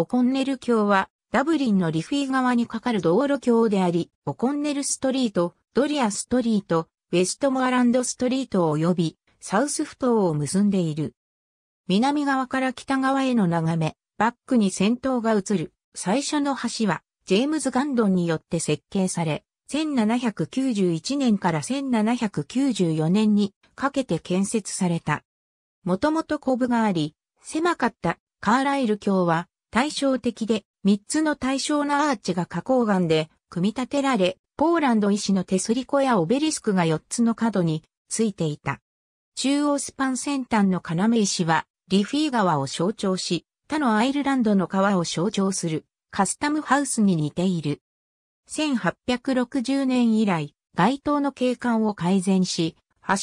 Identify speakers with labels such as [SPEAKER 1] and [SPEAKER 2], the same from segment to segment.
[SPEAKER 1] オコンネル橋は、ダブリンのリフィー側に架かる道路橋であり、オコンネルストリート、ドリアストリート、ウェストモアランドストリート及び、サウスフ島を結んでいる。南側から北側への眺め、バックに先頭が映る。最初の橋は、ジェームズ・ガンドンによって設計され、1791年から1794年にかけて建設された。もともとコブがあり、狭かったカーライル橋は対照的で、3つの対象なアーチが花崗岩で組み立てられ、ポーランド石の手すり小やオベリスクが4つの角についていた。中央スパン先端の要石は、リフィー川を象徴し、他のアイルランドの川を象徴するカスタムハウスに似ている。1860年以来、街灯の景観を改善し、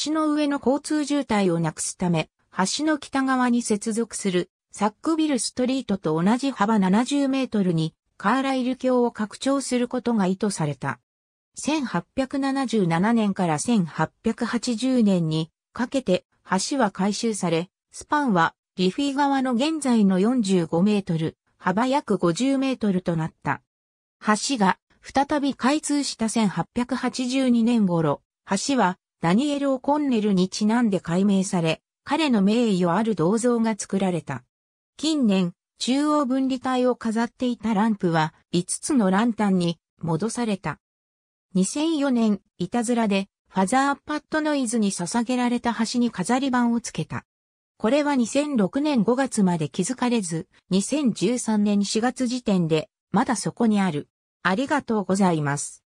[SPEAKER 1] 橋の上の交通渋滞をなくすため、橋の北側に接続するサックビルストリートと同じ幅70メートルにカーライル橋を拡張することが意図された。1877年から1880年にかけて橋は改修され、スパンはリフィー側の現在の45メートル、幅約50メートルとなった。橋が再び開通した1882年頃、橋はダニエル・オコンネルにちなんで解明され、彼の名誉ある銅像が作られた。近年、中央分離帯を飾っていたランプは5つのランタンに戻された。2004年、いたずらでファザーパッドノイズに捧げられた端に飾り板をつけた。これは2006年5月まで気づかれず、2013年4月時点でまだそこにある。ありがとうございます。